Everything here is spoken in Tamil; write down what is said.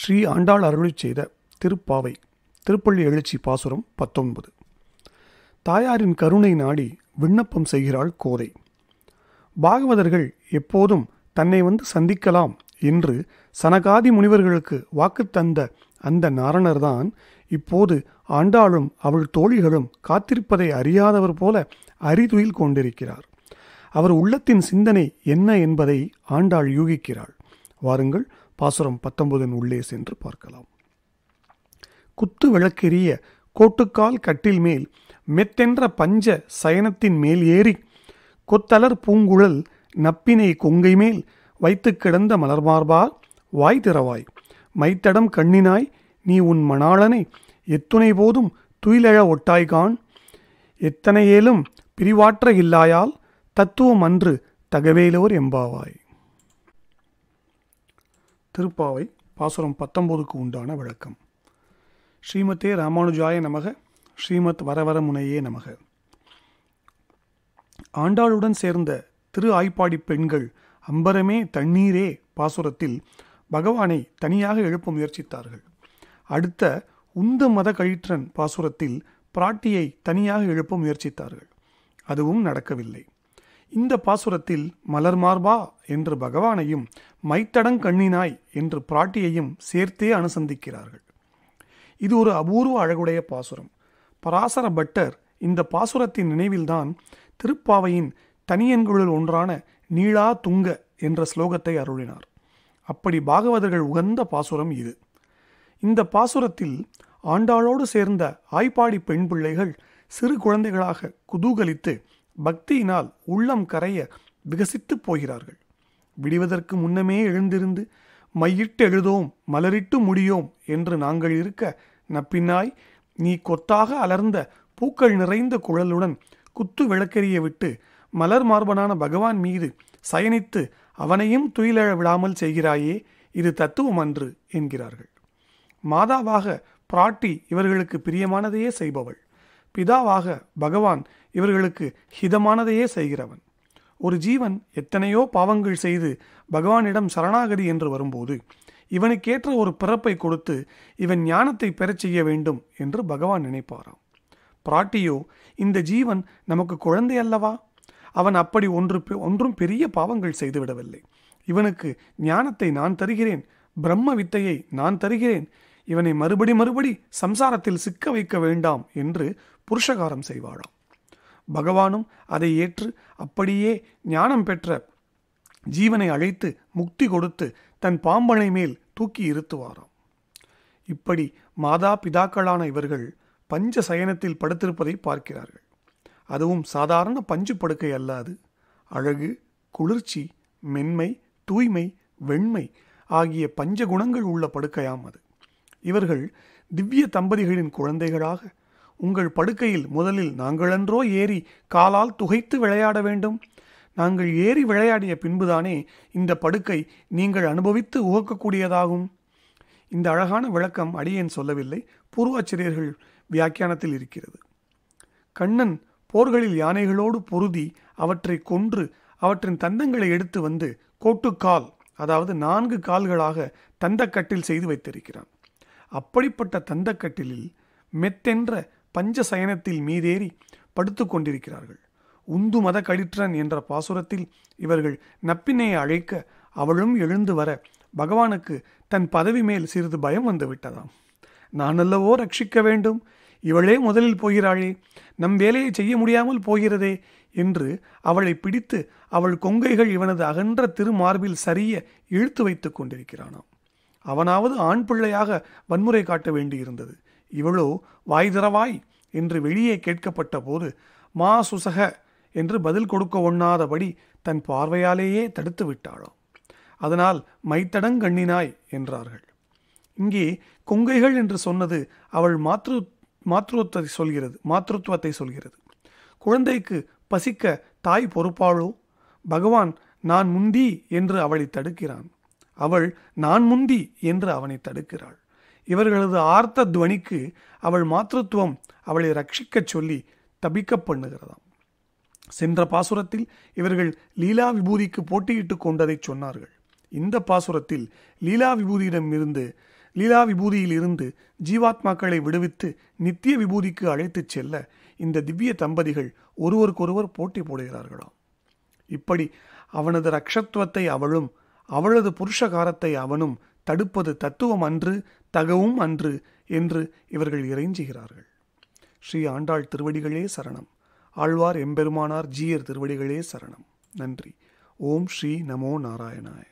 ஸ்ரீ ஆண்டாள் அருளி செய்த திருப்பாவை திருப்பள்ளி எழுச்சி பாசுரம் பத்தொன்பது தாயாரின் கருணை நாடி விண்ணப்பம் செய்கிறாள் கோதை பாகவதர்கள் எப்போதும் தன்னை வந்து சந்திக்கலாம் என்று சனகாதி முனிவர்களுக்கு வாக்கு தந்த அந்த நாரணர்தான் இப்போது ஆண்டாளும் அவள் தோழிகளும் காத்திருப்பதை அறியாதவர் போல அறிதுயில் கொண்டிருக்கிறார் அவர் உள்ளத்தின் சிந்தனை என்ன என்பதை ஆண்டாள் யூகிக்கிறாள் வாருங்கள் பாசுரம் பத்தொன்பதன் உள்ளே சென்று பார்க்கலாம் குத்து விளக்கெறிய கோட்டுக்கால் கட்டில் மேல் மெத்தென்ற பஞ்ச சயனத்தின் மேல் ஏறி கொத்தலர் பூங்குழல் நப்பினை கொங்கை மேல் வைத்து கிடந்த மலர்மார்பா வாய் திறவாய் மைத்தடம் கண்ணினாய் நீ உன் மணாளனை எத்துணை போதும் துயிலழ ஒட்டாய்கான் எத்தனையேலும் பிரிவாற்ற இல்லாயால் தத்துவம் அன்று தகவேலோர் எம்பாவாய் திருப்பாவை பாசுரம் பத்தொம்போதுக்கு உண்டான விளக்கம் ஸ்ரீமதே ராமானுஜாய நமக ஸ்ரீமத் வரவரமுனையே நமக ஆண்டாளுடன் சேர்ந்த திரு ஆய்ப்பாடி பெண்கள் அம்பரமே தண்ணீரே பாசுரத்தில் பகவானை தனியாக எழுப்ப முயற்சித்தார்கள் அடுத்த உந்த மத கழிற்றன் பாசுரத்தில் பிராட்டியை தனியாக எழுப்ப முயற்சித்தார்கள் அதுவும் நடக்கவில்லை இந்த பாசுரத்தில் மலர்மார்பா என்ற பகவானையும் மைத்தடங் கண்ணினாய் என்று பிராட்டியையும் சேர்த்தே அனுசந்திக்கிறார்கள் இது ஒரு அபூர்வ அழகுடைய பாசுரம் பராசர பட்டர் இந்த பாசுரத்தின் நினைவில்தான் திருப்பாவையின் தனியன்களுள் ஒன்றான நீளா துங்க என்ற ஸ்லோகத்தை அருளினார் அப்படி பாகவதர்கள் உகந்த பாசுரம் இது இந்த பாசுரத்தில் ஆண்டாளோடு சேர்ந்த ஆய்ப்பாடி பெண் பிள்ளைகள் சிறு குழந்தைகளாக குதூகலித்து பக்தியினால் உள்ளம் கரைய விகசித்து போகிறார்கள் விடிவதற்கு முன்னமே எழுந்திருந்து மையிட்டு எழுதோம் மலரிட்டு முடியோம் என்று நாங்கள் இருக்க நப்பினாய் நீ கொத்தாக அலர்ந்த பூக்கள் நிறைந்த குழலுடன் குத்து விளக்கெறிய விட்டு மலர் மார்பனான பகவான் மீது சயனித்து அவனையும் துயிலழ விடாமல் செய்கிறாயே இது தத்துவம் அன்று என்கிறார்கள் மாதாவாக பிராட்டி இவர்களுக்கு பிரியமானதையே செய்பவள் பிதாவாக பகவான் இவர்களுக்கு ஹிதமானதையே செய்கிறவன் ஒரு ஜீவன் எத்தனையோ பாவங்கள் செய்து பகவானிடம் சரணாகதி என்று வரும்போது இவனுக்கேற்ற ஒரு பிறப்பை கொடுத்து இவன் ஞானத்தை பெறச் செய்ய வேண்டும் என்று பகவான் நினைப்பாராம் பிராட்டியோ இந்த ஜீவன் நமக்கு குழந்தை அல்லவா அவன் அப்படி ஒன்று ஒன்றும் பெரிய பாவங்கள் செய்துவிடவில்லை இவனுக்கு ஞானத்தை நான் தருகிறேன் பிரம்ம வித்தையை நான் தருகிறேன் இவனை மறுபடி மறுபடி சம்சாரத்தில் சிக்க வைக்க வேண்டாம் என்று புருஷகாரம் செய்வாளாம் பகவானும் அதை ஏற்று அப்படியே ஞானம் பெற்ற ஜீவனை அழைத்து முக்தி கொடுத்து தன் பாம்பனை மேல் தூக்கி இருத்துவாராம் இப்படி மாதா பிதாக்களான இவர்கள் பஞ்ச சயனத்தில் படுத்திருப்பதை பார்க்கிறார்கள் அதுவும் சாதாரண பஞ்சு படுக்கை அல்லாது அழகு குளிர்ச்சி மென்மை தூய்மை வெண்மை ஆகிய பஞ்ச குணங்கள் உள்ள படுக்கையாம் அது இவர்கள் திவ்ய தம்பதிகளின் குழந்தைகளாக உங்கள் படுக்கையில் முதலில் நாங்களன்றோ ஏறி காலால் துகைத்து விளையாட வேண்டும் நாங்கள் ஏறி விளையாடிய பின்புதானே இந்த படுக்கை நீங்கள் அனுபவித்து உகக்கக்கூடியதாகும் இந்த அழகான விளக்கம் அடியேன் சொல்லவில்லை பூர்வாச்சரியர்கள் வியாக்கியானத்தில் இருக்கிறது கண்ணன் போர்களில் யானைகளோடு பொருதி அவற்றை கொன்று அவற்றின் தந்தங்களை எடுத்து வந்து கோட்டுக்கால் அதாவது நான்கு கால்களாக தந்தக்கட்டில் செய்து வைத்திருக்கிறான் அப்படிப்பட்ட தந்தக்கட்டிலில் மெத்தென்ற பஞ்ச சயனத்தில் மீதேறி படுத்து கொண்டிருக்கிறார்கள் உந்து மத கழிற்றன் என்ற பாசுரத்தில் இவர்கள் நப்பினை அழைக்க அவளும் எழுந்து வர பகவானுக்கு தன் பதவி மேல் சிறிது பயம் வந்துவிட்டதாம் நானல்லவோ ரட்சிக்க வேண்டும் இவளே முதலில் போகிறாளே நம் வேலையை செய்ய முடியாமல் போகிறதே என்று அவளை பிடித்து அவள் கொங்கைகள் இவனது அகன்ற திருமார்பில் சரிய இழுத்து வைத்துக் கொண்டிருக்கிறானாம் அவனாவது ஆண் பிள்ளையாக வன்முறை காட்ட வேண்டியிருந்தது இவளோ வாய்திரவாய் என்று வெளியே கேட்கப்பட்ட போது மா சுசக என்று பதில் கொடுக்க ஒண்ணாதபடி தன் பார்வையாலேயே தடுத்து விட்டாளோ அதனால் மைத்தடங்கண்ணினாய் என்றார்கள் இங்கே கொங்கைகள் என்று சொன்னது அவள் மாத்ரு மாத்ருவத்தை சொல்கிறது மாத்ருத்துவத்தை சொல்கிறது குழந்தைக்கு பசிக்க தாய் பொறுப்பாளோ பகவான் நான் முந்தி என்று அவளை தடுக்கிறான் அவள் நான் முந்தி என்று அவனை தடுக்கிறாள் இவர்களது ஆர்த்த துவனிக்கு அவள் மாத்திருத்துவம் அவளை ரட்சிக்கச் சொல்லி தபிக்க பண்ணுகிறதாம் சென்ற பாசுரத்தில் இவர்கள் லீலா விபூதிக்கு போட்டியிட்டு கொண்டதை சொன்னார்கள் இந்த பாசுரத்தில் லீலா விபூதியிடம் இருந்து லீலா விபூதியில் இருந்து ஜீவாத்மாக்களை விடுவித்து நித்திய விபூதிக்கு அழைத்துச் செல்ல இந்த திவ்ய தம்பதிகள் ஒருவருக்கொருவர் போட்டி போடுகிறார்களாம் இப்படி அவனது ரக்ஷத்துவத்தை அவளும் அவளது புருஷகாரத்தை அவனும் தடுப்பது தத்துவம் அன்று தகவும் அன்று என்று இவர்கள் இறைஞ்சுகிறார்கள் ஸ்ரீ ஆண்டாள் திருவடிகளே சரணம் ஆழ்வார் எம்பெருமானார் ஜீயர் திருவடிகளே சரணம் நன்றி ஓம் ஸ்ரீ நமோ நாராயணாய